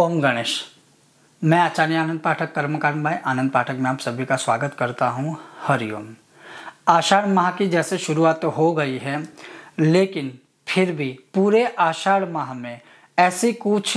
ओम गणेश मैं आचार्य आनंद पाठक कर्मकांड भाई आनंद पाठक में आप सभी का स्वागत करता हूँ हरिओम आषाढ़ माह की जैसे शुरुआत तो हो गई है लेकिन फिर भी पूरे आषाढ़ माह में ऐसी कुछ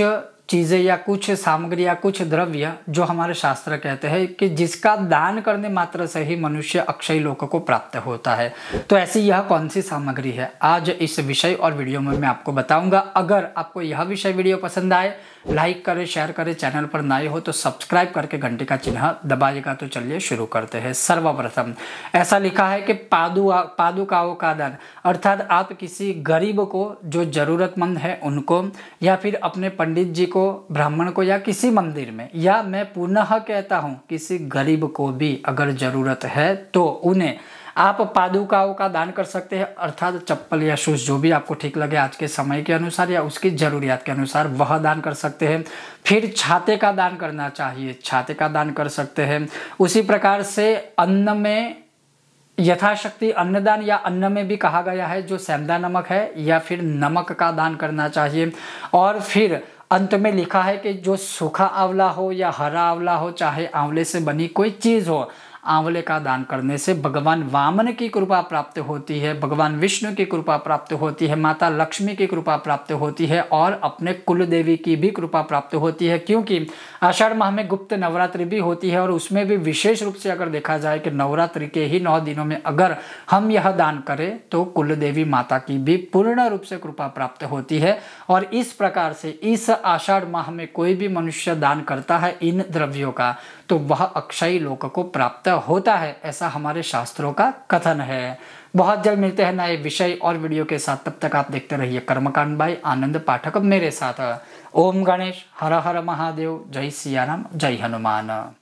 चीज़ें या कुछ सामग्री या कुछ द्रव्य जो हमारे शास्त्र कहते हैं कि जिसका दान करने मात्र से ही मनुष्य अक्षय लोक को प्राप्त होता है तो ऐसी यह कौन सी सामग्री है आज इस विषय और वीडियो में मैं आपको बताऊंगा अगर आपको यह विषय वीडियो पसंद आए लाइक करें शेयर करें चैनल पर नए हो तो सब्सक्राइब करके घंटे का चिन्ह दबाएगा तो चलिए शुरू करते हैं सर्वप्रथम ऐसा लिखा है कि पादुआ पादुकाओं का दान अर्थात आप किसी गरीब को जो ज़रूरतमंद है उनको या फिर अपने पंडित जी को को ब्राह्मण को या किसी मंदिर में या मैं पुनः कहता हूँ किसी गरीब को भी अगर ज़रूरत है तो उन्हें आप पादुकाओं का दान कर सकते हैं अर्थात चप्पल या शूज़ जो भी आपको ठीक लगे आज के समय के अनुसार या उसकी ज़रूरियात के अनुसार वह दान कर सकते हैं फिर छाते का दान करना चाहिए छाते का दान कर सकते हैं उसी प्रकार से अन्न में यथाशक्ति अन्नदान या अन्न में भी कहा गया है जो सैमदा नमक है या फिर नमक का दान करना चाहिए और फिर अंत में लिखा है कि जो सूखा आंवला हो या हरा आंवला हो चाहे आंवले से बनी कोई चीज़ हो आंवले का दान करने से भगवान वामन की कृपा प्राप्त होती है भगवान विष्णु की कृपा प्राप्त होती है माता लक्ष्मी की कृपा प्राप्त होती है और अपने कुल देवी की भी कृपा प्राप्त होती है क्योंकि आषाढ़ माह में गुप्त नवरात्रि भी होती है और उसमें भी विशेष रूप से अगर देखा जाए कि नवरात्रि के ही नौ दिनों में अगर हम यह दान करें तो कुल देवी माता की भी पूर्ण रूप से कृपा प्राप्त होती है और इस प्रकार से इस आषाढ़ माह में कोई भी मनुष्य दान करता है इन द्रव्यों का तो वह अक्षयी लोक को प्राप्त निश्चय होता है ऐसा हमारे शास्त्रों का कथन है बहुत जल्द मिलते हैं नए विषय और वीडियो के साथ तब तक आप देखते रहिए कर्मकांड बाई आनंद पाठक मेरे साथ ओम गणेश हर हर महादेव जय सियाराम जय हनुमान